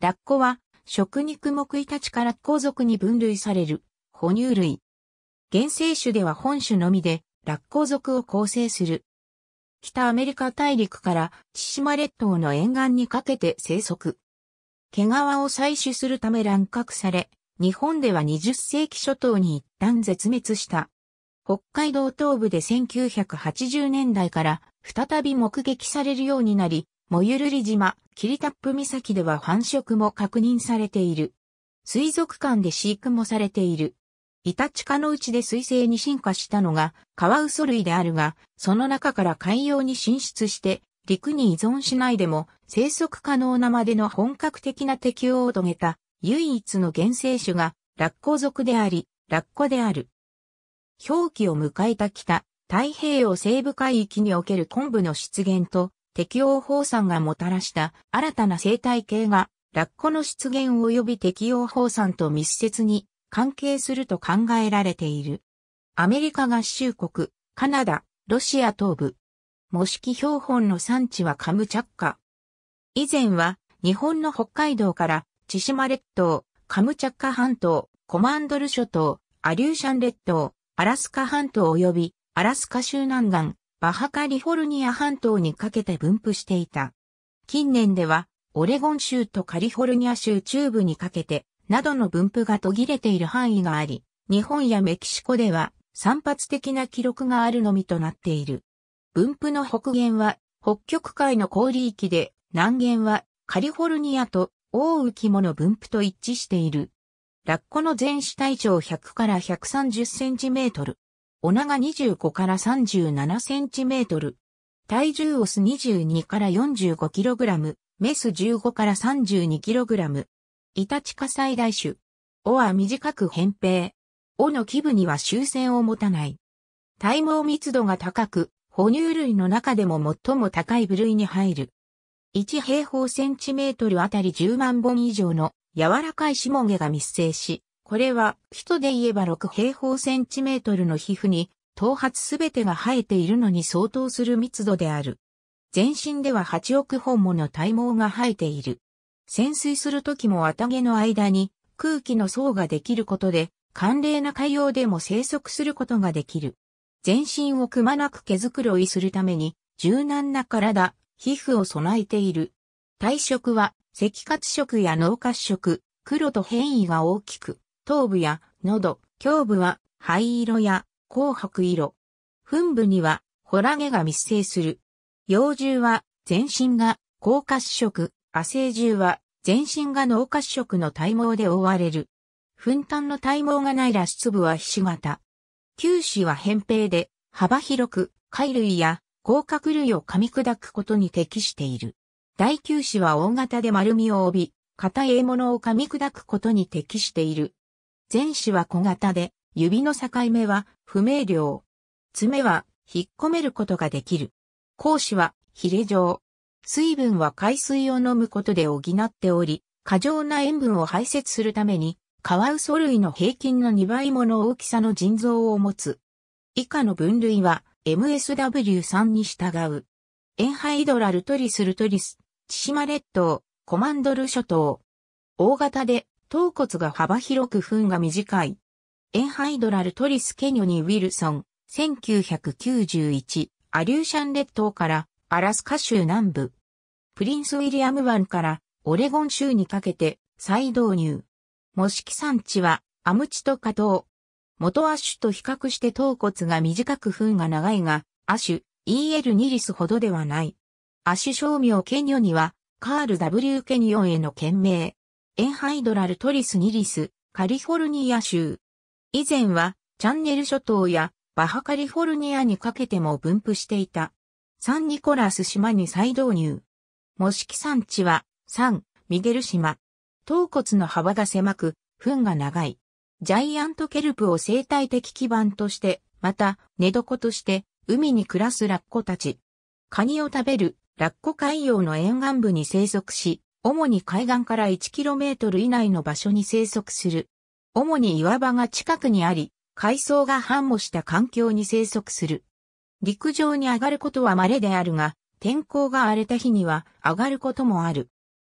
ラッコは、食肉目イタチからコ族に分類される、哺乳類。原生種では本種のみで、ラッコ族を構成する。北アメリカ大陸から千島列島の沿岸にかけて生息。毛皮を採取するため乱獲され、日本では20世紀初頭に一旦絶滅した。北海道東部で1980年代から再び目撃されるようになり、モユルリ島、キリタップ岬では繁殖も確認されている。水族館で飼育もされている。イタチ科のうちで水生に進化したのがカワウソ類であるが、その中から海洋に進出して陸に依存しないでも生息可能なまでの本格的な適応を遂げた唯一の原生種がラッコ族であり、ラッコである。表記を迎えた北、太平洋西部海域における昆布の出現と適応放散がもたらした新たな生態系がラッコの出現及び適応放散と密接に関係すると考えられている。アメリカ合衆国、カナダ、ロシア東部。模式標本の産地はカムチャッカ。以前は日本の北海道から千島列島、カムチャッカ半島、コマンドル諸島、アリューシャン列島、アラスカ半島及びアラスカ州南岸、バハカリフォルニア半島にかけて分布していた。近年では、オレゴン州とカリフォルニア州中部にかけて、などの分布が途切れている範囲があり、日本やメキシコでは散発的な記録があるのみとなっている。分布の北限は北極海の氷域で、南限はカリフォルニアと大浮雲の分布と一致している。ラッコの全死体長100から130センチメートル。お長25から37センチメートル。体重オス22から45キログラム、メス15から32キログラム。イタチ科最大種。尾は短く扁平。尾の基部には終戦を持たない。体毛密度が高く、哺乳類の中でも最も高い部類に入る。1平方センチメートルあたり10万本以上の柔らかい下毛が密生し、これは、人で言えば6平方センチメートルの皮膚に、頭髪すべてが生えているのに相当する密度である。全身では8億本もの体毛が生えている。潜水する時も綿毛の間に空気の層ができることで、寒冷な海洋でも生息することができる。全身をくまなく毛づくろいするために、柔軟な体、皮膚を備えている。体色は、赤褐色や脳褐色、黒と変異が大きく、頭部や喉、胸部は灰色や紅白色。噴部にはホラゲが密生する。幼獣は全身が高褐色、亜生獣は全身が脳褐色の体毛で覆われる。粉炭の体毛がないら出部はひし形。球歯は扁平で幅広く貝類や甲殻類を噛み砕くことに適している。大球子は大型で丸みを帯び、硬い獲物を噛み砕くことに適している。前肢は小型で、指の境目は不明瞭。爪は引っ込めることができる。後肢はヒレ状。水分は海水を飲むことで補っており、過剰な塩分を排泄するために、カワウソ類の平均の2倍もの大きさの腎臓を持つ。以下の分類は MSW3 に従う。エンハイドラルトリスルトリス、千島列島、コマンドル諸島。大型で頭骨が幅広く糞が短い。エンハイドラルトリス・ケニョニ・ウィルソン、1991、アリューシャン列島から、アラスカ州南部。プリンス・ウィリアム湾から、オレゴン州にかけて、再導入。模式産地は、アムチとトウ。元アッシュと比較して頭骨が短く糞が長いが、アッシュ、EL ニリスほどではない。アッシュ商名ケニョには、カール W ケニオンへの懸命。エンハイドラルトリスニリス、カリフォルニア州。以前は、チャンネル諸島や、バハカリフォルニアにかけても分布していた。サンニコラス島に再導入。模式産地は、サン、ミゲル島。頭骨の幅が狭く、糞が長い。ジャイアントケルプを生態的基盤として、また、寝床として、海に暮らすラッコたち。カニを食べる、ラッコ海洋の沿岸部に生息し、主に海岸から 1km 以内の場所に生息する。主に岩場が近くにあり、海藻が繁茂した環境に生息する。陸上に上がることは稀であるが、天候が荒れた日には上がることもある。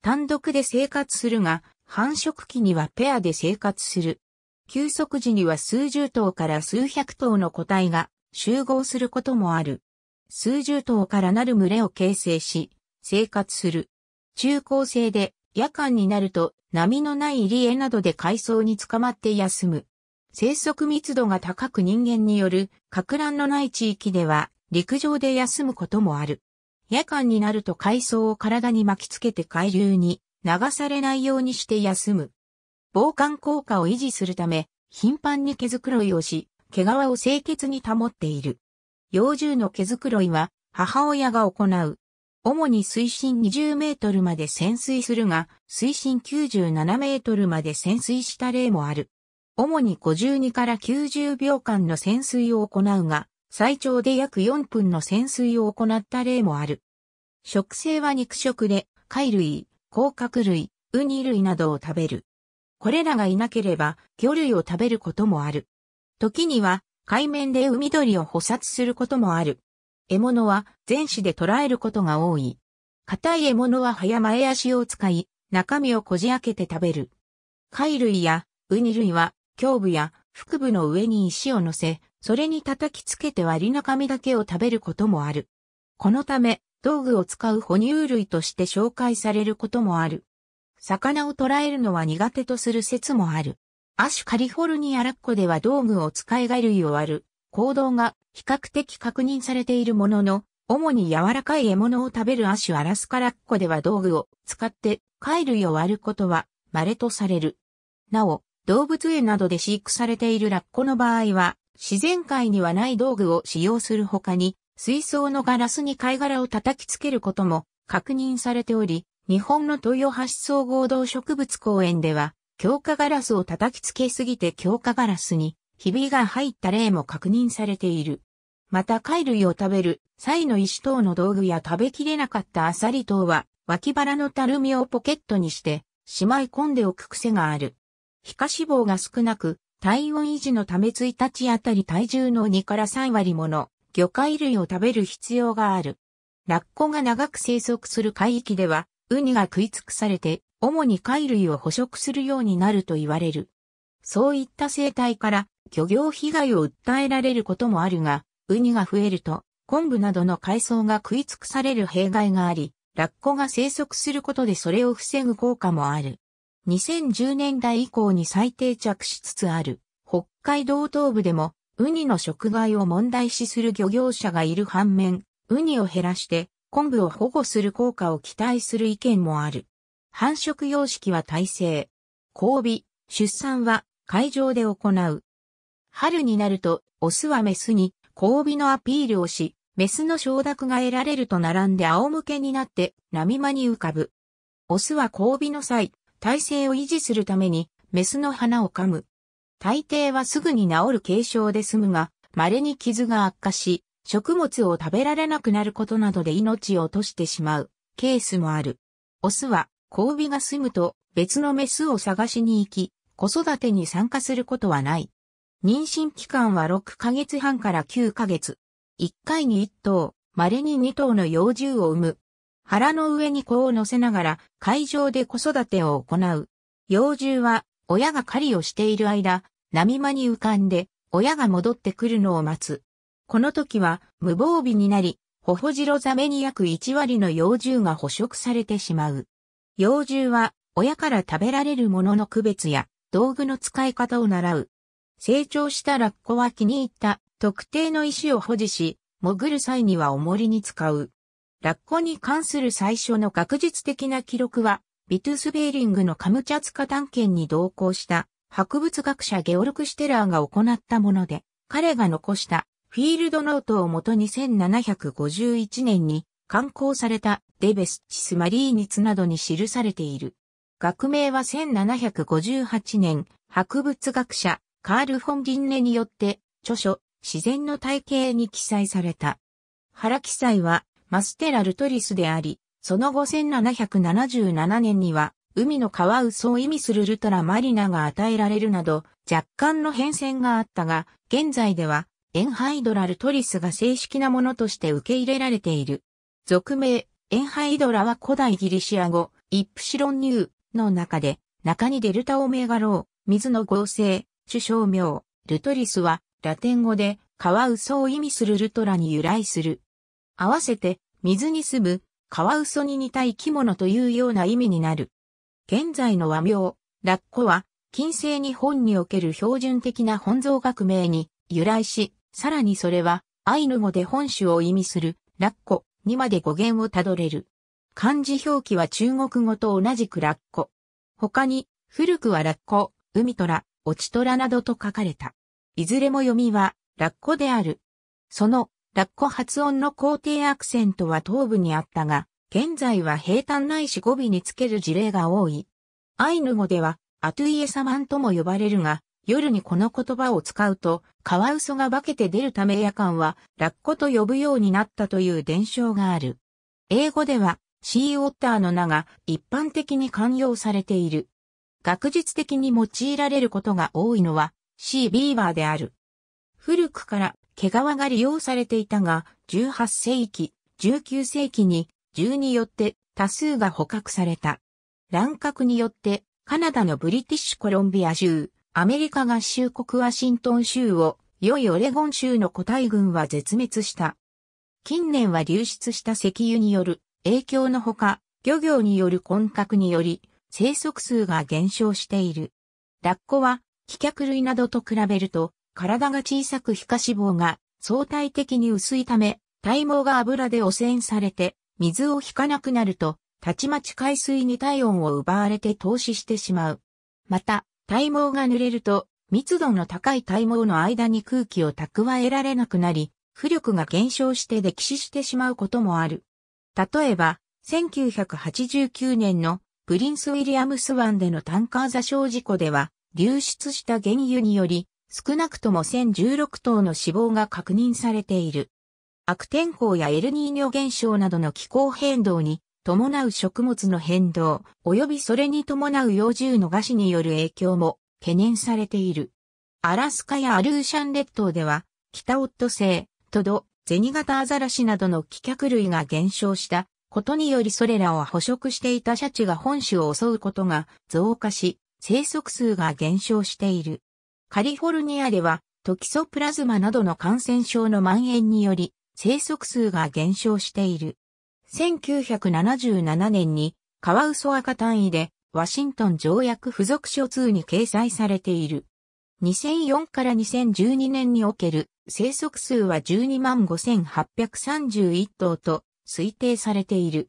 単独で生活するが、繁殖期にはペアで生活する。休息時には数十頭から数百頭の個体が集合することもある。数十頭からなる群れを形成し、生活する。中高生で夜間になると波のない入り江などで海藻に捕まって休む。生息密度が高く人間による格乱のない地域では陸上で休むこともある。夜間になると海藻を体に巻きつけて海流に流されないようにして休む。防寒効果を維持するため頻繁に毛づくろいをし、毛皮を清潔に保っている。幼獣の毛づくろいは母親が行う主に水深20メートルまで潜水するが、水深97メートルまで潜水した例もある。主に52から90秒間の潜水を行うが、最長で約4分の潜水を行った例もある。食性は肉食で、貝類、甲殻類、ウニ類などを食べる。これらがいなければ、魚類を食べることもある。時には、海面で海鳥を捕殺することもある。獲物は前肢で捕らえることが多い。硬い獲物は早前足を使い、中身をこじ開けて食べる。貝類やウニ類は胸部や腹部の上に石を乗せ、それに叩きつけて割り中身だけを食べることもある。このため、道具を使う哺乳類として紹介されることもある。魚を捕らえるのは苦手とする説もある。アシュカリフォルニアラッコでは道具を使い貝類を割る。行動が比較的確認されているものの、主に柔らかい獲物を食べる亜種アラスカラッコでは道具を使って貝類を割ることは稀とされる。なお、動物園などで飼育されているラッコの場合は、自然界にはない道具を使用する他に、水槽のガラスに貝殻を叩きつけることも確認されており、日本の豊橋総合動植物公園では、強化ガラスを叩きつけすぎて強化ガラスにひびが入った例も確認されている。また貝類を食べる際の石等の道具や食べきれなかったアサリ等は脇腹のたるみをポケットにしてしまい込んでおく癖がある。皮下脂肪が少なく体温維持のため1日あたり体重の2から3割もの魚介類を食べる必要がある。ラッコが長く生息する海域ではウニが食い尽くされて主に貝類を捕食するようになると言われる。そういった生態から漁業被害を訴えられることもあるが、ウニが増えると、昆布などの海藻が食い尽くされる弊害があり、ラッコが生息することでそれを防ぐ効果もある。2010年代以降に再定着しつつある、北海道東部でも、ウニの食害を問題視する漁業者がいる反面、ウニを減らして昆布を保護する効果を期待する意見もある。繁殖様式は体制。交尾、出産は海上で行う。春になると、オスはメスに交尾のアピールをし、メスの承諾が得られると並んで仰向けになって波間に浮かぶ。オスは交尾の際、体勢を維持するために、メスの鼻を噛む。大抵はすぐに治る軽症で済むが、稀に傷が悪化し、食物を食べられなくなることなどで命を落としてしまうケースもある。オスは交尾が済むと別のメスを探しに行き、子育てに参加することはない。妊娠期間は6ヶ月半から9ヶ月。1回に1頭、稀に2頭の幼獣を産む。腹の上に子を乗せながら会場で子育てを行う。幼獣は親が狩りをしている間、波間に浮かんで親が戻ってくるのを待つ。この時は無防備になり、ホホジロザメに約1割の幼獣が捕食されてしまう。幼獣は親から食べられるものの区別や道具の使い方を習う。成長したラッコは気に入った特定の石を保持し、潜る際には重りに使う。ラッコに関する最初の学術的な記録は、ビトゥスベーリングのカムチャツカ探検に同行した博物学者ゲオルク・シテラーが行ったもので、彼が残したフィールドノートをもとに1751年に刊行されたデベスチス・マリーニツなどに記されている。学名は1758年、博物学者カール・フォン・ディンネによって、著書、自然の体系に記載された。原記載は、マステラ・ルトリスであり、その後1777年には、海の川嘘を意味するルトラマリナが与えられるなど、若干の変遷があったが、現在では、エンハイドラ・ルトリスが正式なものとして受け入れられている。俗名、エンハイドラは古代ギリシア語、イプシロンニューの中で、中にデルタオメガロー、水の合成、主称名、ルトリスは、ラテン語で、カワウソを意味するルトラに由来する。合わせて、水に住む、カワウソに似た生き物というような意味になる。現在の和名、ラッコは、近世日本における標準的な本草学名に由来し、さらにそれは、アイヌ語で本種を意味する、ラッコにまで語源をたどれる。漢字表記は中国語と同じくラッコ。他に、古くはラッコ、海虎、落ち虎などと書かれた。いずれも読みは、ラッコである。その、ラッコ発音の肯定アクセントは頭部にあったが、現在は平坦ないし語尾につける事例が多い。アイヌ語では、アトゥイエサマンとも呼ばれるが、夜にこの言葉を使うと、カワウソが化けて出るため夜間は、ラッコと呼ぶようになったという伝承がある。英語では、シーウォッターの名が一般的に寛容されている。学術的に用いられることが多いのは C ビーバーである。古くから毛皮が利用されていたが、18世紀、19世紀に銃によって多数が捕獲された。乱獲によってカナダのブリティッシュコロンビア州、アメリカ合衆国ワシントン州を、良いオレゴン州の個体群は絶滅した。近年は流出した石油による影響のほか、漁業による混獲により、生息数が減少している。ラッコは、飛脚類などと比べると、体が小さく皮下脂肪が相対的に薄いため、体毛が油で汚染されて、水を引かなくなると、たちまち海水に体温を奪われて投資してしまう。また、体毛が濡れると、密度の高い体毛の間に空気を蓄えられなくなり、浮力が減少して溺死してしまうこともある。例えば、1989年のプリンス・ウィリアムス湾でのタンカー座礁事故では、流出した原油により、少なくとも1016頭の死亡が確認されている。悪天候やエルニーニョ現象などの気候変動に伴う食物の変動、及びそれに伴う幼獣の餓死による影響も懸念されている。アラスカやアルーシャン列島では、北オットセイ、トド、ゼニガタアザラシなどの気脚類が減少したことによりそれらを捕食していたシャチが本種を襲うことが増加し、生息数が減少している。カリフォルニアでは、トキソプラズマなどの感染症の蔓延により、生息数が減少している。1977年に、カワウソ赤単位で、ワシントン条約付属書2に掲載されている。2004から2012年における生息数は12万5831頭と推定されている。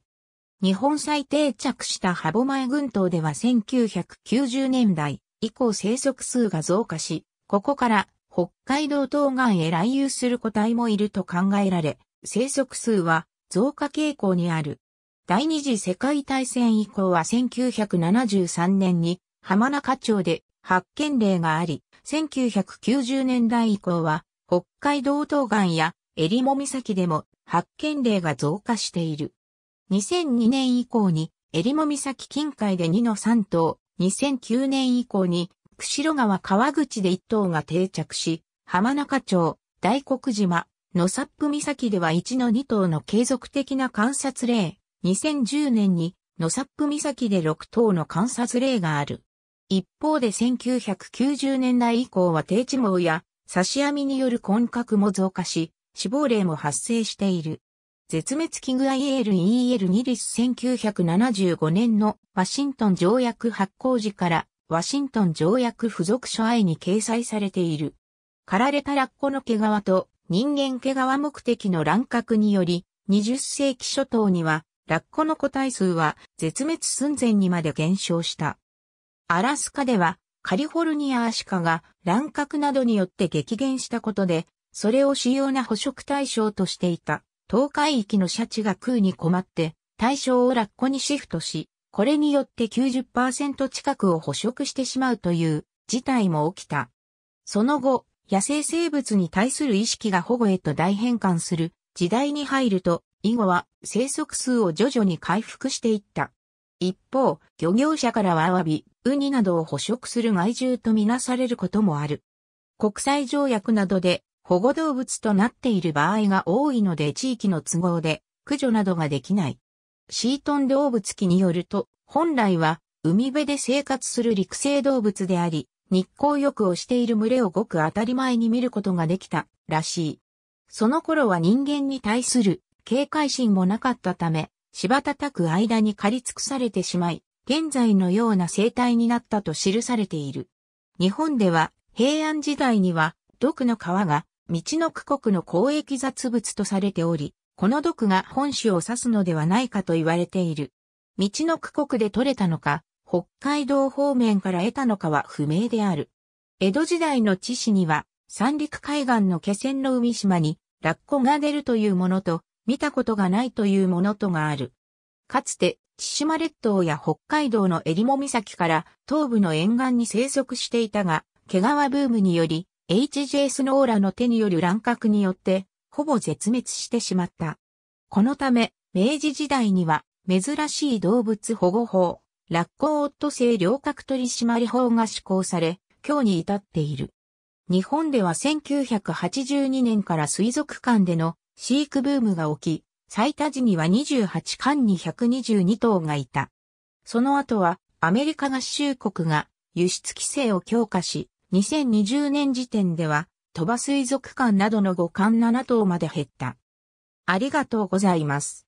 日本最定着した歯舞群島では1990年代以降生息数が増加し、ここから北海道東岸へ来遊する個体もいると考えられ、生息数は増加傾向にある。第二次世界大戦以降は1973年に浜中町で発見例があり、1990年代以降は北海道東岸や襟裳岬でも発見例が増加している。2002年以降に、襟裳岬近海で2の3頭、2009年以降に、釧路川川口で1頭が定着し、浜中町、大黒島、野サップ岬では1の2頭の継続的な観察例、2010年に野サップ岬で6頭の観察例がある。一方で1990年代以降は定置網や刺し網による混獲も増加し、死亡例も発生している。絶滅危惧 ILEL 2リス1975年のワシントン条約発行時からワシントン条約付属書愛に掲載されている。刈られたラッコの毛皮と人間毛皮目的の乱獲により、20世紀初頭にはラッコの個体数は絶滅寸前にまで減少した。アラスカではカリフォルニアアシカが乱獲などによって激減したことでそれを主要な捕食対象としていた、東海域のシャチが空に困って、対象をラッコにシフトし、これによって90%近くを捕食してしまうという事態も起きた。その後、野生生物に対する意識が保護へと大変換する時代に入ると、以後は生息数を徐々に回復していった。一方、漁業者からはアワビ、ウニなどを捕食する害獣とみなされることもある。国際条約などで保護動物となっている場合が多いので地域の都合で駆除などができない。シートン動物記によると、本来は海辺で生活する陸生動物であり、日光浴をしている群れをごく当たり前に見ることができたらしい。その頃は人間に対する警戒心もなかったため、柴叩く間に刈り尽くされてしまい、現在のような生態になったと記されている。日本では平安時代には毒の川が道の区国の交易雑物とされており、この毒が本種を指すのではないかと言われている。道の区国で取れたのか、北海道方面から得たのかは不明である。江戸時代の地史には、三陸海岸の気仙の海島に、ラッコが出るというものと、見たことがないというものとがある。かつて、千島列島や北海道の襟裳岬から東部の沿岸に生息していたが、毛皮ブームにより、H.J. スノーラの手による乱獲によって、ほぼ絶滅してしまった。このため、明治時代には、珍しい動物保護法、ラッコオット性両角取締法が施行され、今日に至っている。日本では1982年から水族館での飼育ブームが起き、最多時には28巻に122頭がいた。その後はアメリカ合衆国が輸出規制を強化し、2020年時点では、鳥羽水族館などの五冠7頭まで減った。ありがとうございます。